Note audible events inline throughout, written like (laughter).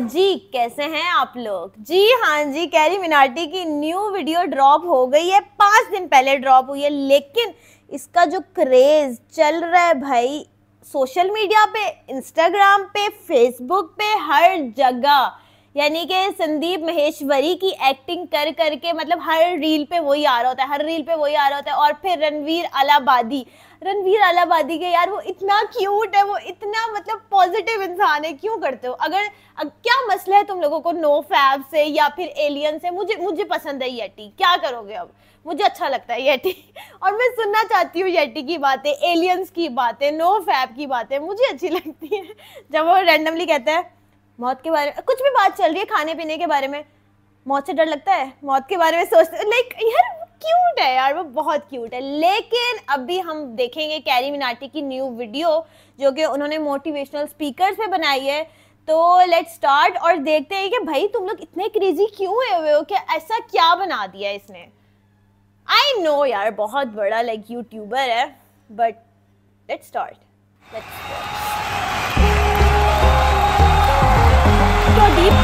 जी कैसे हैं आप लोग जी हाँ जी कैरी मिनाटी की न्यू वीडियो ड्रॉप हो गई है पाँच दिन पहले ड्रॉप हुई है लेकिन इसका जो क्रेज़ चल रहा है भाई सोशल मीडिया पे इंस्टाग्राम पे फेसबुक पे हर जगह यानी कि संदीप महेश्वरी की एक्टिंग कर करके मतलब हर रील पे वही आ रहा होता है हर रील पे वही आ रहा होता है और फिर रणवीर अलाबादी रणवीर अलाबादी के यार वो इतना क्यूट है वो इतना मतलब पॉजिटिव इंसान है क्यों करते हो अगर क्या मसला है तुम लोगों को नो फैब से या फिर एलियन से मुझे मुझे पसंद है येटी क्या करोगे अब मुझे अच्छा लगता है येटी (laughs) और मैं सुनना चाहती हूँ येटी की बातें एलियंस की बातें नो फैब की बातें मुझे अच्छी (laughs) लगती है जब वो रेंडमली कहता है मौत के बारे में कुछ भी बात चल रही है खाने पीने के बारे में मौत से डर लगता है मौत के बारे में सोचते लाइक यार क्यूट है यार वो बहुत क्यूट है लेकिन अभी हम देखेंगे कैरी मिनाटी की न्यू वीडियो जो कि उन्होंने मोटिवेशनल स्पीकर पे बनाई है तो लेट्स स्टार्ट और देखते हैं कि भाई तुम लोग इतने क्रेजी क्यों हुए हो कि ऐसा क्या बना दिया इसने आई नो यार बहुत बड़ा लाइक यूट्यूबर है बट लेट्स स्टार्ट लेट्स आसान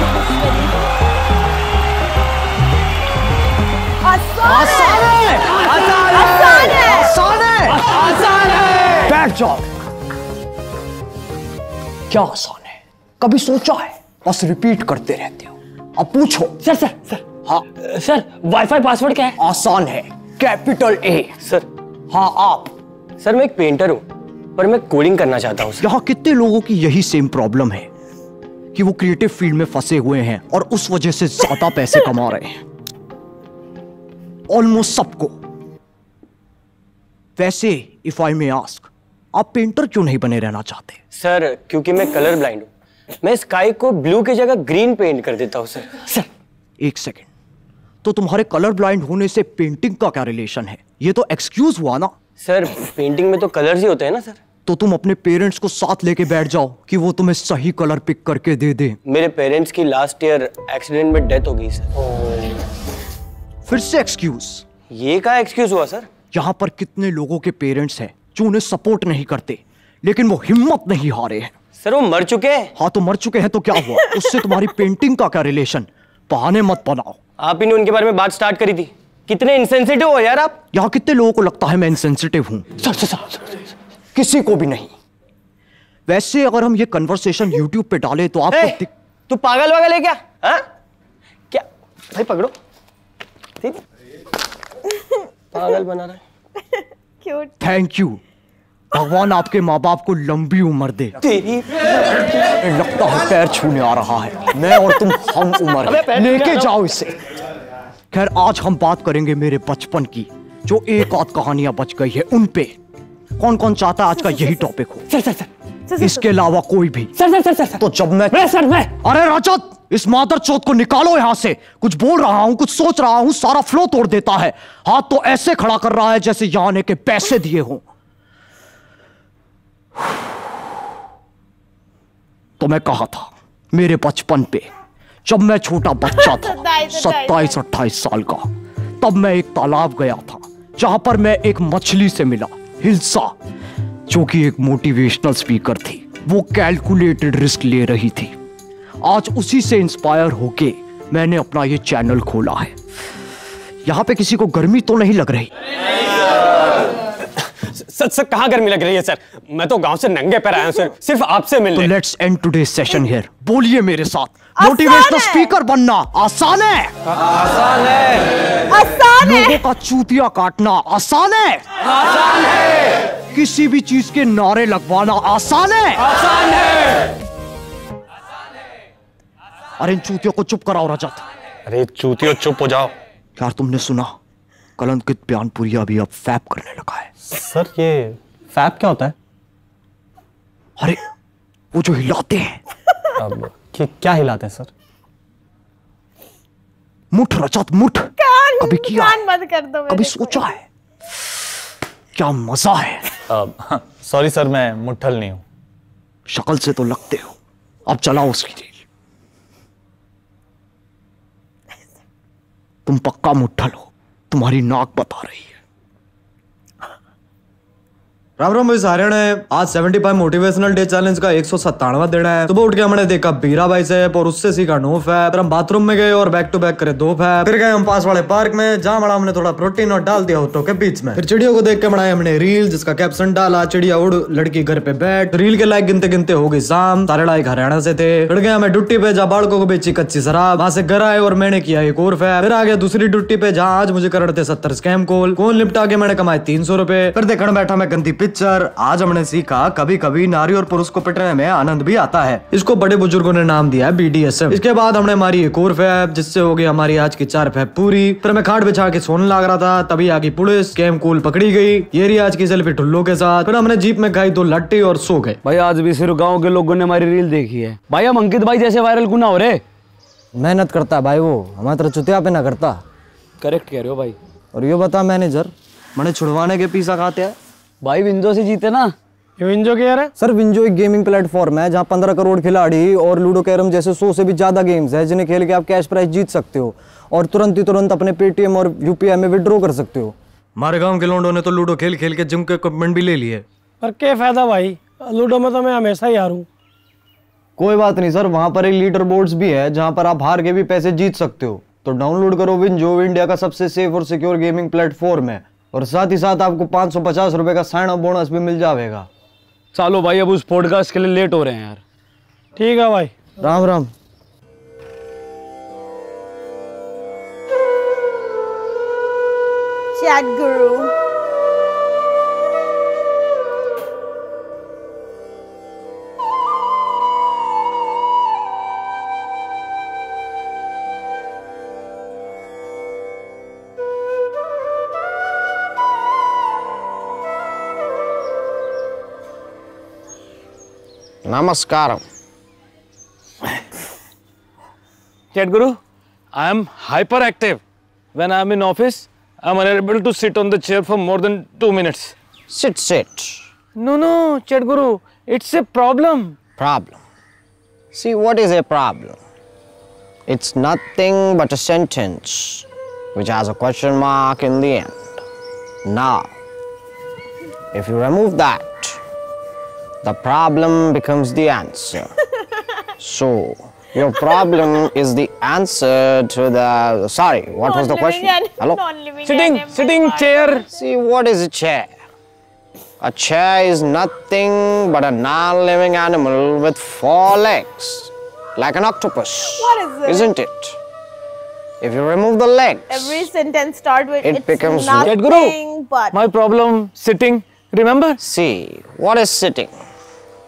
आसान आसान आसान आसान बैठ जाओ क्या आसान है कभी सोचा है बस रिपीट करते रहते हो अब पूछो सर सर सर हाँ सर वाईफाई पासवर्ड क्या है आसान है कैपिटल ए सर हाँ आप सर मैं एक पेंटर हूँ पर मैं कोडिंग करना चाहता हूँ यहाँ कितने लोगों की यही सेम प्रॉब्लम है कि वो क्रिएटिव फील्ड में फंसे हुए हैं और उस वजह से ज्यादा पैसे कमा रहे हैं ऑलमोस्ट सबको वैसे इफ आई मे आस्क आप पेंटर क्यों नहीं बने रहना चाहते सर क्योंकि मैं कलर ब्लाइंड हूं मैं स्काई को ब्लू की जगह ग्रीन पेंट कर देता हूं सर सर एक सेकेंड तो तुम्हारे कलर ब्लाइंड होने से पेंटिंग का क्या रिलेशन है ये तो एक्सक्यूज हुआ ना सर पेंटिंग में तो कलर्स ही होते हैं ना सर तो तुम अपने पेरेंट्स को साथ लेके बैठ जाओ कि वो तुम्हें सही कलर पिक करके दे दे मेरे पेरेंट्स की लास्ट ईयर एक्सीडेंट में डेथ हो गई सर फिर से एक्सक्यूज ये का एक्सक्यूज हुआ सर यहाँ पर कितने लोगों के पेरेंट्स हैं जो उन्हें सपोर्ट नहीं करते लेकिन वो हिम्मत नहीं हारे हैं सर वो मर चुके हैं हाँ तो मर चुके हैं तो क्या हुआ उससे तुम्हारी पेंटिंग का क्या रिलेशन बहाने मत बनाओ आप ही ने उनके बारे में बात स्टार्ट करी थी कितने इनसेंसिटिव हो यार आप यहाँ कितने लोगों को लगता है मैं इनसेंसिटिव हूँ sir sir sir, sir, sir किसी को भी नहीं वैसे अगर हम ये कन्वर्सेशन यूट्यूब पे डाले तो आप hey, तू पागल वागल है क्या हा? क्या भाई पकड़ो ठीक पागल बना रहा है थैंक यू भगवान आपके माँ बाप को लंबी उम्र दे तेरी लगता है पैर छूने आ रहा है मैं और तुम हम उम्र लेके जाओ इसे खैर आज हम बात करेंगे मेरे बचपन की जो एक आध कहानियां बच गई है उन पे कौन कौन चाहता है आज का यही टॉपिक हो सर सर सर इसके अलावा कोई भी सर सर सर सर तो जब मैं मैं सर मैं अरे रजत इस मादर चौथ को निकालो यहां से कुछ बोल रहा हूं कुछ सोच रहा हूं सारा फ्लो तोड़ देता है हाथ तो ऐसे खड़ा कर रहा है जैसे यहाँ आने के पैसे दिए हों तो मैं कहा था मेरे बचपन पे जब मैं छोटा बच्चा था (laughs) सत्ताईस अट्ठाईस साल का तब मैं एक तालाब गया था जहां पर मैं एक मछली से मिला हिलसा जो कि एक मोटिवेशनल स्पीकर थी वो कैलकुलेटेड रिस्क ले रही थी आज उसी से इंस्पायर होके मैंने अपना ये चैनल खोला है यहाँ पे किसी को गर्मी तो नहीं लग रही सच सच कहां गर्मी लग रही है सर मैं तो गांव से नंगे पर आया हूँ सर सिर्फ आपसे मिलने तो let's end today session here बोलिए मेरे साथ मोटिवेशनल स्पीकर बनना आसान है आसान है आसान है लोगों का चूतिया काटना आसान है आसान है किसी भी चीज के नारे लगवाना आसान है आसान है अरे इन चूतियों को चुप कराओ रजत अरे चूतियों चुप हो जाओ यार तुमने सुना कलंकित बयानपुरिया अभी अब फैप करने लगा है सर ये फैप क्या होता है अरे वो जो हिलाते हैं (laughs) अब क्या हिलाते हैं सर मुठ रचत मुठ कान, कभी किया कान बंद कर दो कभी सोचा है क्या मजा है सॉरी हाँ, सर मैं मुठल नहीं हूं शक्ल से तो लगते हो अब चलाओ उसकी जेल तुम पक्का मुठल हो तुम्हारी नाक बता रही है राम राम भाई सारण है आज 75 मोटिवेशनल डे चैलेंज का एक सौ दिन है सुबह उठ के हमने देखा बीरा भाई से और उससे सीखा नो फैप फिर हम बाथरूम में गए और बैक टू बैक करे दो फैप फिर गए हम पास वाले पार्क में जहाँ बड़ा हमने थोड़ा प्रोटीन और डाल दिया होटो के बीच में फिर चिड़ियों को देख के बनाया हमने रील जिसका कैप्शन डाला चिड़िया उड़ लड़की घर पे बैठ रील के लाइक गिनते गिनते हो गई शाम सारे लाइक हरियाणा से थे फिर गए हमें ड्यूटी पे जहाँ बाड़कों को बेची कच्ची शराब वहां से घर आए और मैंने किया एक और फै फिर आ गया दूसरी ड्यूटी पे जहाँ आज मुझे कर रहे थे सत्तर स्कैम कॉल कौन लिपटा के मैंने कमाए तीन सौ रुपए फिर देखने बैठा मैं गंदी पिक्चर आज हमने सीखा कभी कभी नारी और पुरुष को पिटने में आनंद भी आता है इसको बड़े बुजुर्गो ने नाम दिया है बीडीएसएफ इसके बाद हमने हमारी एक और फैब जिससे हो गई हमारी आज की चार फैब पूरी फिर मैं खाट बिछा के सोने लग रहा था तभी आगे पुलिस कैम कूल पकड़ी गई ये रही आज की सेल्फी ठुल्लो के साथ फिर हमने जीप में खाई दो लट्टी और सो गए भाई आज भी सिर्फ गाँव के लोगों ने हमारी रील देखी है भाई हम अंकित भाई जैसे वायरल गुना हो रहे मेहनत करता भाई वो हमारे तरह चुतिया पे ना करता करेक्ट कह रहे हो भाई और ये बता मैनेजर मैंने छुड़वाने के पीसा खाते हैं भाई विंजो से जीते ना विंजो के यार सर विंजो एक गेमिंग प्लेटफॉर्म है जहाँ पंद्रह करोड़ खिलाड़ी और लूडो कैरम जैसे सौ से भी ज्यादा गेम्स है जिन्हें खेल के आप कैश प्राइज जीत सकते हो और तुरंत ही तुरंत अपने पेटीएम और यूपीआई में विद्रो कर सकते हो हमारे गांव के लोडो ने तो लूडो खेल खेल के जिम के इक्विपमेंट भी ले लिए पर क्या फायदा भाई लूडो में तो मैं हमेशा ही हारूँ कोई बात नहीं सर वहाँ पर एक लीडर बोर्ड्स भी है जहाँ पर आप हार के भी पैसे जीत सकते हो तो डाउनलोड करो विन जो इंडिया का सबसे सेफ और सिक्योर गेमिंग प्लेटफॉर्म है और साथ ही साथ आपको पाँच सौ पचास रुपये का साइना बोनस भी मिल जाएगा चलो भाई अब उस पॉडकास्ट के लिए लेट हो रहे हैं यार ठीक है भाई Ram Ram Chat Guru. Namaskaram. Chetguru. I am hyperactive. When I am in office, I am unable to sit on the chair for more than two minutes. Sit, sit. No, no, Chetguru. it's a problem. Problem. See, what is a problem? It's nothing but a sentence which has a question mark in the end. Now, if you remove that, the problem becomes the answer. (laughs) so, your problem is the answer to the... Sorry, what non was the question? Hello? Sitting, sitting chair. See, what is a chair? A chair is nothing but a non-living animal with four legs, like an octopus. What is it? Isn't it? If you remove the legs... Every sentence starts with, it becomes nothing Guru, but... My problem, sitting. Remember? See, what is sitting?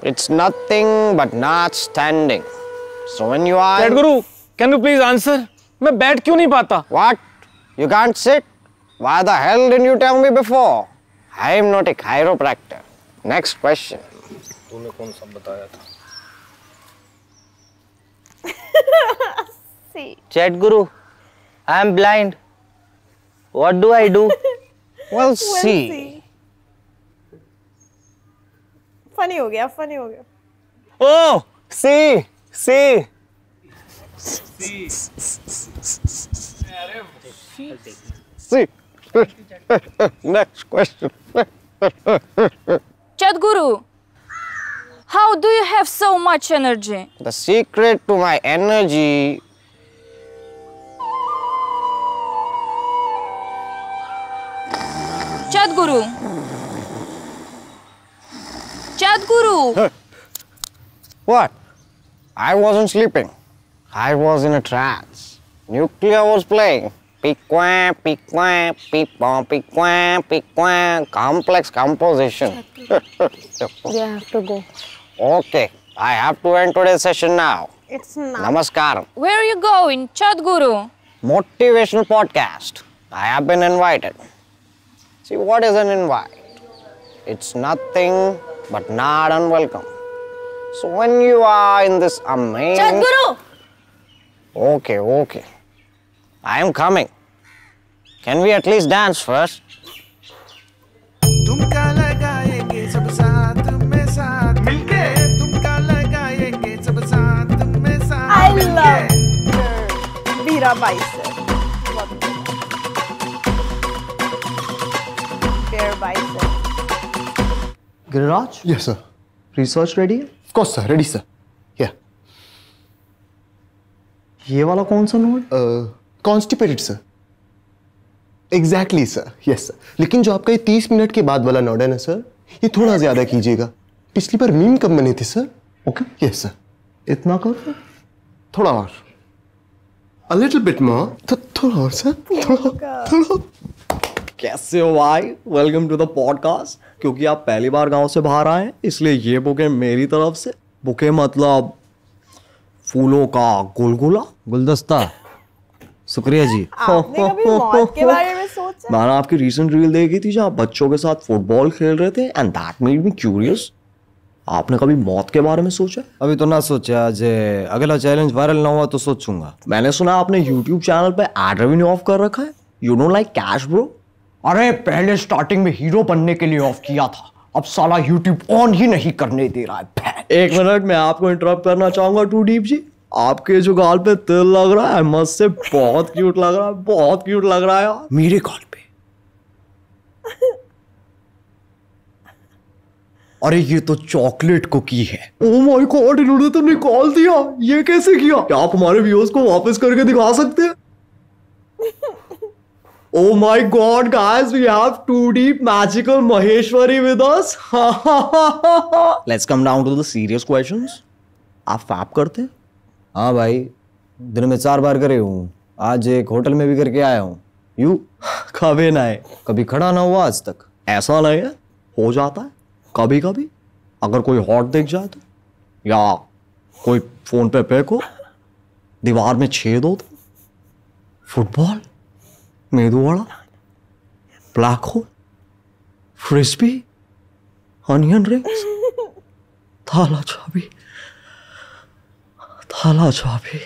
It's nothing but not standing. So when you are... Sadhguru, can you please answer? मैं बैठ क्यों नहीं पाता? What? You can't sit? Why the hell didn't you tell me before? I am not a chiropractor. Next question. तूने कौन सा बताया था? Sadhguru, I am blind. What do I do? well, well see. see. Funny हो गया funny हो गया oh see see see next question Chatguru how do you have so much energy the secret to my energy Chatguru Sadhguru. Huh. What? I wasn't sleeping. I was in a trance. Nuclear was playing. Piqua, piqua, piqua, piqua, piqua. Complex composition. (laughs) we have to go. Okay. I have to end today's session now. It's not. Namaskar. Where are you going, Chadguru? Motivational podcast. I have been invited. See, what is an invite? It's nothing but not unwelcome. So when you are in this amazing... Sadhguru! Okay, okay. I am coming. Can we at least dance first? I love Veera Bison. Giriraj? Yes, sir. Research ready? Of course, sir. Ready, sir. Yeah. ये वाला कौन सा node? Constipated, sir. Exactly, sir. Yes, sir. लेकिन जो आपका ये 30 minute के बाद वाला नोड है ना, सर, ये थोड़ा ज्यादा कीजिएगा. पिछली बार मीम कम बने थे, सर. Okay. Yes, sir. इतना कर? थोड़ा और. A little bit more. तो थोड़ा और, सर. थोड़ा. थोड़ा. कैसे हो भाई? Welcome to the podcast. क्योंकि आप पहली बार गांव से बाहर आए इसलिए ये बुके मेरी तरफ से बुके मतलब फूलों का गुलगुला गुलदस्ता शुक्रिया जी मैंने आपकी रिसेंट रील देखी थी जहाँ बच्चों के साथ फुटबॉल खेल रहे थे and that made me curious आपने कभी मौत के बारे में सोचा अभी तो ना सोचा जे अगला चैलेंज वायरल ना हुआ तो सोचूंगा मैंने सुना आपने यूट्यूब चैनल पे एड रेवेन्यू ऑफ कर रखा है you don't like cash bro अरे पहले स्टार्टिंग में हीरो बनने के लिए ऑफ किया था अब साला यूट्यूब ऑन ही नहीं करने दे रहा है एक मिनट मैं आपको इंटरप्ट करना चाहूंगा टू डीप जी आपके जो गाल पे तिल लग रहा है मस्त से बहुत क्यूट लग रहा है बहुत क्यूट लग रहा है यार मेरे गाल पे अरे ये तो चॉकलेट कुकी है ओ माय गॉड इन्होंने तो निकाल दिया ये कैसे किया क्या आप हमारे व्यूअर्स को वापस करके दिखा सकते हैं Oh my god, guys, we have 2D magical Maheshwari with us. (laughs) Let's come down to the serious questions. आप फैप करते हाँ भाई दिन में चार बार करे हूँ आज एक होटल में भी करके आया हूँ यू कभी ना है कभी खड़ा ना हुआ आज तक ऐसा नहीं है हो जाता है कभी कभी अगर कोई हॉट देख जाए तो या कोई फोन पे पैक हो दीवार में छेद हो तो football medu vada black hole crispy onion rings Thala चाबी थाला चाबी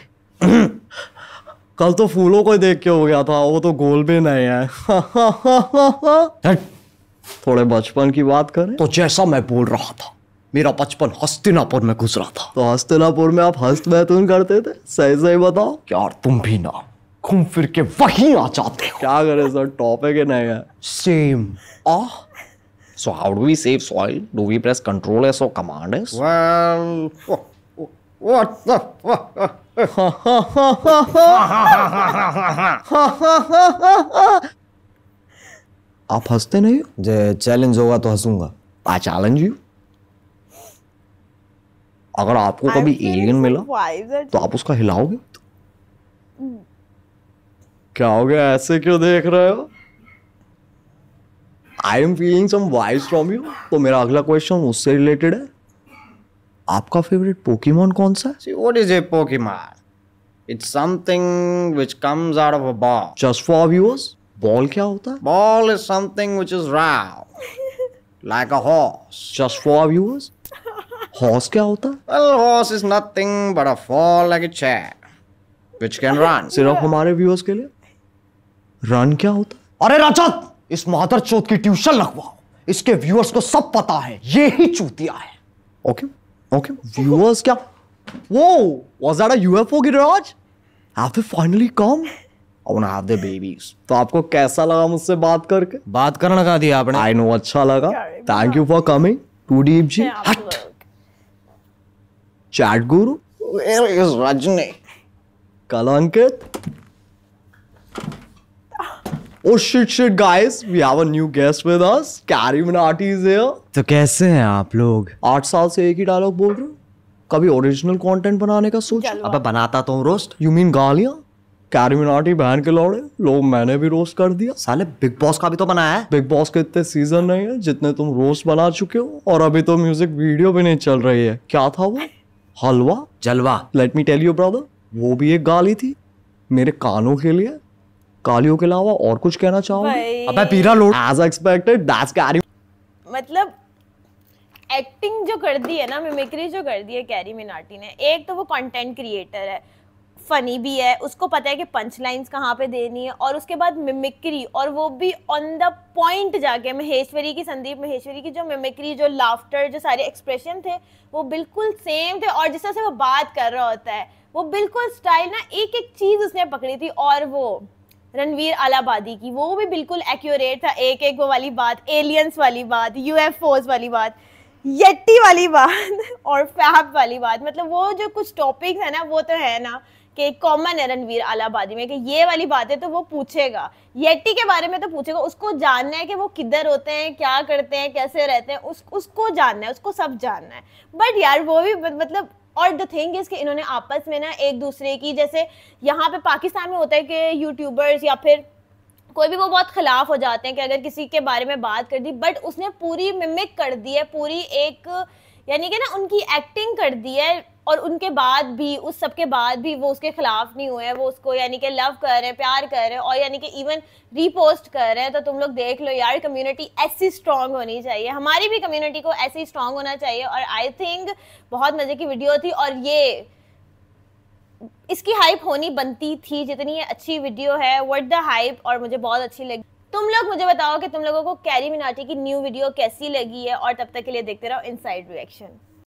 कल तो फूलों को देख के हो गया था वो तो गोल भी नहीं है (laughs) थोड़े बचपन की बात करें तो जैसा मैं बोल रहा था मेरा बचपन हस्तिनापुर में गुजरा था तो हस्तिनापुर में आप हस्त महतून करते थे सही सही बताओ यार तुम भी ना घूम फिर के वही आ जाते हो क्या करे सर टॉपिक है ना यार same ah so how do we save soil do we press control S और command S well what the आप हंसते नहीं जे चैलेंज होगा तो हंसूंगा आई चैलेंज यू अगर आपको कभी एलियन मिला तो आप उसका हिलाओगे hmm. क्या हो गया ऐसे क्यों देख रहे हो I am feeling some vibes from you तो मेरा अगला क्वेश्चन उससे रिलेटेड है आपका फेवरेट पोकेमोन कौन सा है what is a Pokemon it's something which comes out of a ball just for viewers ball क्या होता है ball is something which is round like a horse just for viewers horse क्या होता है well horse is nothing but a fall like a chair which can run सिर्फ हमारे viewers के लिए रन क्या होता अरे रजत इस महादर चौथ की ट्यूशन लगवाओ इसके व्यूअर्स को सब पता है ये ही चूतिया है ओके ओके व्यूअर्स क्या वो वाज दैट अ यूएफओ गिर have they finally come I want have the babies तो आपको कैसा लगा मुझसे बात करके बात करना का दिया आपने आई नो अच्छा लगा thank you for coming to डीप जी हट चैट गुरु वेयर इज रजनी कल अंकित Oh shit shit guys, we have a new guest with us. Carrie Minati is here. तो कैसे हैं आप लोग? आठ साल से एक ही डायलॉग बोल रहे हो? कभी ओरिजिनल कंटेंट बनाने का सोच? अबे बनाता तो हूँ रोस्ट. यू मीन गालियाँ? कैरी मिनाटी बहन के लौड़े लोग मैंने भी रोस्ट कर दिया साले बिग बॉस का भी तो बनाया है बिग बॉस के इतने सीजन नहीं है जितने तुम रोस्ट बना चुके हो और अभी तो म्यूजिक वीडियो भी नहीं चल रही है क्या था वो हलवा जलवा let me tell you brother वो भी एक गाली थी मेरे कानों के लिए कालियों के अलावा और कुछ कहना चाहोगे अबे पीरा लोड एज एक्सपेक्टेड दैट्स कैरी मतलब एक्टिंग जो कर दी है ना मिमिक्री जो कर दी है कैरी मिनाटी ने एक तो वो कंटेंट क्रिएटर है फनी भी है उसको पता है कि पंच लाइन्स कहाँ पे देनी है और उसके बाद मिमिक्री और वो भी ऑन द पॉइंट जाके महेश्वरी की संदीप महेश्वरी की जो मिमिक्री जो लाफ्टर जो सारे एक्सप्रेशन थे वो बिल्कुल सेम थे और जिस तरह से वो बात कर रहा होता है वो बिल्कुल स्टाइल ना एक एक चीज़ उसने पकड़ी थी और वो रणवीर अलाबादी की वो भी बिल्कुल एक्यूरेट था एक एक वो वाली बात एलियंस वाली बात यूएफओज वाली बात यट्टी वाली बात (laughs) और फैब वाली बात मतलब वो जो कुछ टॉपिक्स है ना वो तो है ना कि कॉमन है रणवीर अलाबादी में कि ये वाली बातें तो वो पूछेगा यट्टी के बारे में तो पूछेगा उसको जानना है कि वो किधर होते हैं क्या करते हैं कैसे रहते हैं उस उसको जानना है उसको सब जानना है बट यार वो भी मतलब और द थिंग इज कि इन्होंने आपस में ना एक दूसरे की जैसे यहाँ पे पाकिस्तान में होता है कि यूट्यूबर्स या फिर कोई भी वो बहुत खिलाफ हो जाते हैं कि अगर किसी के बारे में बात कर दी बट उसने पूरी मिमिक कर दी है पूरी एक यानी कि ना उनकी एक्टिंग कर दी है और उनके बाद भी उस सब के बाद भी वो उसके खिलाफ नहीं हुए हैं वो उसको यानी कि लव कर रहे हैं प्यार कर रहे हैं और यानी कि इवन रीपोस्ट कर रहे हैं तो तुम लोग देख लो यार कम्युनिटी ऐसी स्ट्रांग होनी चाहिए हमारी भी कम्युनिटी को ऐसी स्ट्रांग होना चाहिए और आई थिंक बहुत मज़े की वीडियो थी और ये इसकी हाइप होनी बनती थी जितनी ये अच्छी वीडियो है वट द हाइप और मुझे बहुत अच्छी लगी तुम लोग मुझे बताओ कि तुम लोगों को कैरी मिनाटी की न्यू वीडियो कैसी लगी है और तब तक के लिए देखते रहो इनसाइड रिएक्शन